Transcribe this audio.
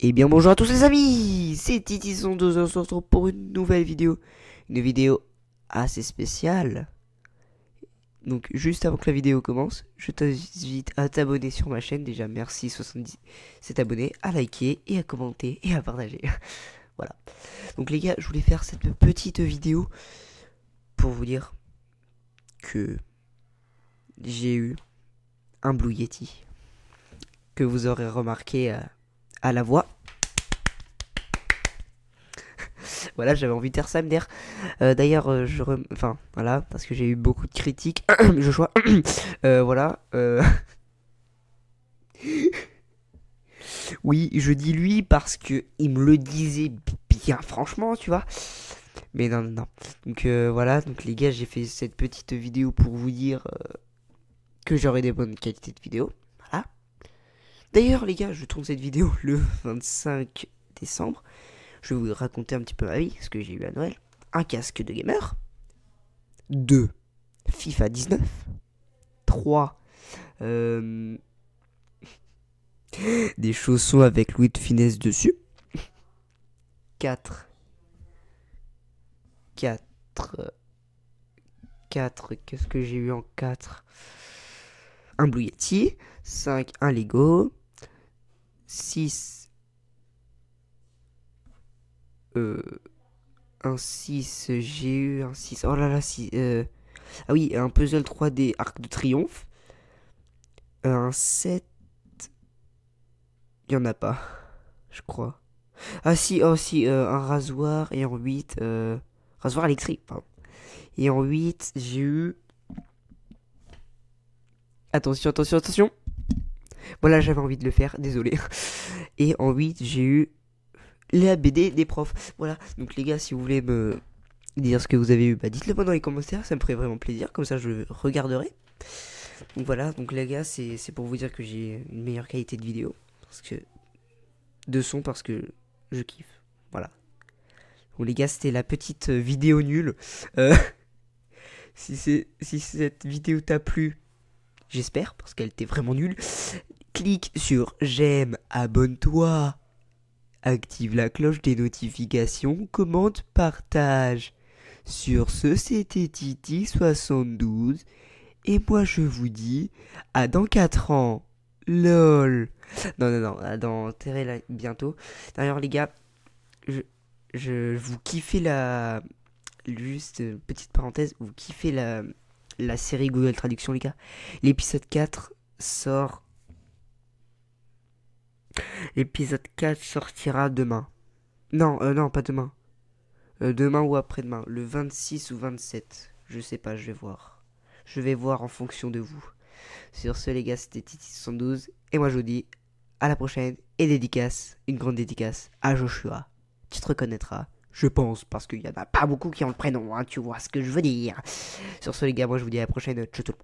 Et eh bien bonjour à tous les amis, c'est titi 2 pour une nouvelle vidéo. Une vidéo assez spéciale. Donc juste avant que la vidéo commence, je t'invite à t'abonner sur ma chaîne. Déjà merci C'est abonnés, à liker et à commenter et à partager. voilà. Donc les gars, je voulais faire cette petite vidéo pour vous dire que j'ai eu un Blue Yeti. Que vous aurez remarqué... Euh, à la voix. voilà, j'avais envie de faire ça, me dire. Euh, d'ailleurs, euh, je. Enfin, voilà, parce que j'ai eu beaucoup de critiques. je choisis. Euh, voilà. oui, je dis lui parce que il me le disait bien, franchement, tu vois. Mais non, non, non. Donc voilà, donc les gars, j'ai fait cette petite vidéo pour vous dire que j'aurai des bonnes qualités de vidéo. D'ailleurs, les gars, je tourne cette vidéo le 25 décembre. Je vais vous raconter un petit peu ma vie, ce que j'ai eu à Noël. Un casque de gamer. 2. FIFA 19. 3. Euh, des chaussons avec Louis de Finesse dessus. 4. 4. 4. Qu'est-ce que j'ai eu en 4 Un Blue Yeti. 5. Un Lego. 6 euh, un 6 j'ai eu un 6 oh là là si euh, ah oui un puzzle 3D arc de triomphe euh, un 7 il y en a pas je crois ah si oh si euh, un rasoir et en 8 euh, rasoir électrique pardon et en 8 j'ai eu attention attention attention voilà, j'avais envie de le faire, désolé. Et en 8, j'ai eu les BD des profs. Voilà, donc les gars, si vous voulez me dire ce que vous avez eu, bah dites-le moi dans les commentaires, ça me ferait vraiment plaisir, comme ça je regarderai. Donc voilà, donc les gars, c'est pour vous dire que j'ai une meilleure qualité de vidéo, parce que de son, parce que je kiffe. Voilà. Bon les gars, c'était la petite vidéo nulle. Euh, si c'est si cette vidéo t'a plu, j'espère, parce qu'elle était vraiment nulle clique sur j'aime, abonne-toi, active la cloche des notifications, commente, partage. Sur ce, c'était Titi72 et moi je vous dis à dans 4 ans. LOL. Non, non, non, à dans Terre bientôt. D'ailleurs, les gars, je, je vous kiffez la. Juste euh, petite parenthèse, vous kiffez la, la série Google Traduction, les gars. L'épisode 4 sort L'épisode 4 sortira demain. Non, euh, non, pas demain. Euh, demain ou après-demain, le 26 ou 27. Je sais pas, je vais voir. Je vais voir en fonction de vous. Sur ce, les gars, c'était titi 72 Et moi, je vous dis à la prochaine. Et dédicace, une grande dédicace à Joshua. Tu te reconnaîtras, je pense, parce qu'il y en a pas beaucoup qui ont le prénom, hein, tu vois ce que je veux dire. Sur ce, les gars, moi, je vous dis à la prochaine. Ciao